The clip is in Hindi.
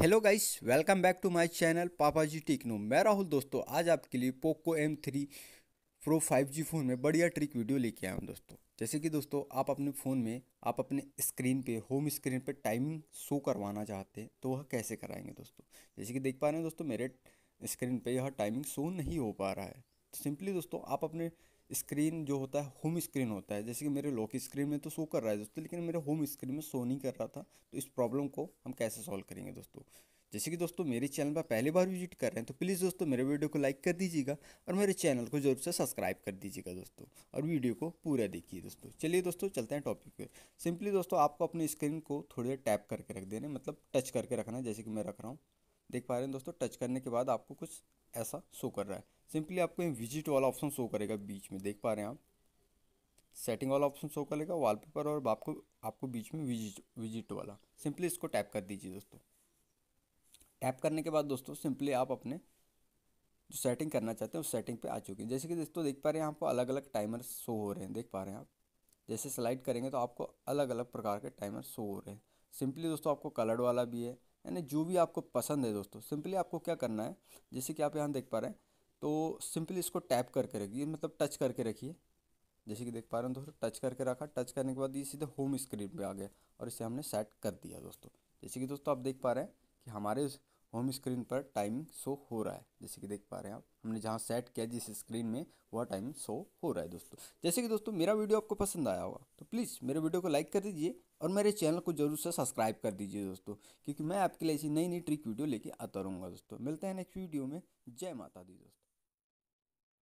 hello guys welcome back to my channel papa ji techno मैं राहुल दोस्तों आज आपके लिए Poco M three pro five G phone में बढ़िया ट्रिक वीडियो लेके आया हूँ दोस्तों जैसे कि दोस्तों आप अपने फ़ोन में आप अपने स्क्रीन पे होम स्क्रीन पे टाइमिंग शो करवाना चाहते हैं तो वह कैसे कराएंगे दोस्तों जैसे कि देख पा रहे हैं दोस्तों मेरे स्क्रीन पर यह टाइमिंग शो नहीं हो पा रहा है तो सिंपली दोस्तों आप अपने स्क्रीन जो होता है होम स्क्रीन होता है जैसे कि मेरे लॉक स्क्रीन में तो शो कर रहा है दोस्तों लेकिन मेरे होम स्क्रीन में शो नहीं कर रहा था तो इस प्रॉब्लम को हम कैसे सॉल्व करेंगे दोस्तों जैसे कि दोस्तों मेरे चैनल पर पहली बार विजिट कर रहे हैं तो प्लीज़ दोस्तों मेरे वीडियो को लाइक कर दीजिएगा और मेरे चैनल को जरूर से सब्सक्राइब कर दीजिएगा दोस्तों और वीडियो को पूरा देखिए दोस्तों चलिए दोस्तों चलते हैं टॉपिक पे सिंपली दोस्तों आपको अपनी स्क्रीन को थोड़ी देर टैप करके रख देना मतलब टच करके रखना है जैसे कि मैं रख रहा हूँ देख पा रहे हैं दोस्तों टच करने के बाद आपको कुछ ऐसा शो कर रहा है सिंपली आपको विजिट वाला ऑप्शन शो करेगा बीच में देख पा रहे हैं आप सेटिंग वाला ऑप्शन शो करेगा वॉलपेपर और आपको आपको बीच में विजिट विजिट वाला सिंपली इसको टैप कर दीजिए दोस्तों टैप करने के बाद दोस्तों सिंपली आप अपने जो सेटिंग करना चाहते हैं उस सेटिंग पे आ चुके हैं जैसे कि दोस्तों देख पा रहे हैं आपको अलग अलग टाइमर शो हो रहे हैं देख पा रहे हैं आप जैसे स्लाइड करेंगे तो आपको अलग अलग प्रकार के टाइमर शो हो रहे हैं सिंपली दोस्तों आपको कलर्ड वाला भी है यानी जो भी आपको पसंद है दोस्तों सिंपली आपको क्या करना है जैसे कि आप यहाँ देख पा रहे हैं तो सिंपली इसको टैप करके रखिए मतलब टच करके रखिए जैसे कि देख पा रहे हैं दोस्तों टच करके रखा टच करने के बाद ये सीधे होम स्क्रीन पे आ गया और इसे हमने सेट कर दिया दोस्तों जैसे कि दोस्तों आप देख पा रहे हैं कि हमारे होम स्क्रीन पर टाइमिंग शो हो रहा है जैसे कि देख पा रहे हैं आप हमने जहाँ सेट किया जिस स्क्रीन में वह टाइमिंग शो हो रहा है दोस्तों जैसे कि दोस्तों मेरा वीडियो आपको पसंद आया होगा तो प्लीज़ मेरे वीडियो को लाइक कर दीजिए और मेरे चैनल को जरूर से सब्सक्राइब कर दीजिए दोस्तों क्योंकि मैं आपके लिए ऐसी नई नई ट्रिक वीडियो लेके आता रहूँगा दोस्तों मिलते हैं नेक्स्ट वीडियो में जय माता दी दोस्तों